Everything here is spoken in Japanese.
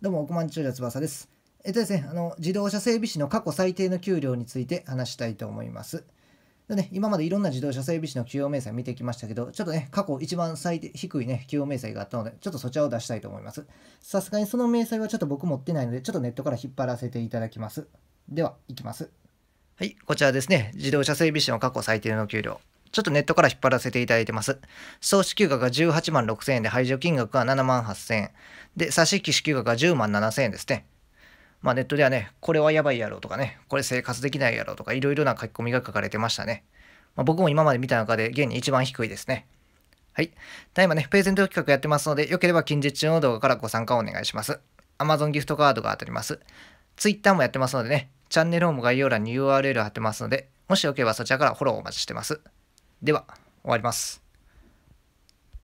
どうも、億万長者翼です。えっとですね、あの、自動車整備士の過去最低の給料について話したいと思います。でね、今までいろんな自動車整備士の給与明細見てきましたけど、ちょっとね、過去一番最低いね、給与明細があったので、ちょっとそちらを出したいと思います。さすがにその明細はちょっと僕持ってないので、ちょっとネットから引っ張らせていただきます。では、いきます。はい、こちらですね、自動車整備士の過去最低の給料。ちょっとネットから引っ張らせていただいてます。総支給額が18万6000円で、排除金額が7万8000円。で、差し引き支給額が10万7000円ですね。まあネットではね、これはやばいやろとかね、これ生活できないやろとか、いろいろな書き込みが書かれてましたね。まあ、僕も今まで見た中で、現に一番低いですね。はい。ただいまね、プレゼント企画やってますので、よければ近日中の動画からご参加をお願いします。Amazon ギフトカードが当たります。Twitter もやってますのでね、チャンネルも概要欄に URL 貼ってますので、もしよければそちらからフォローお待ちしてます。では、終わります。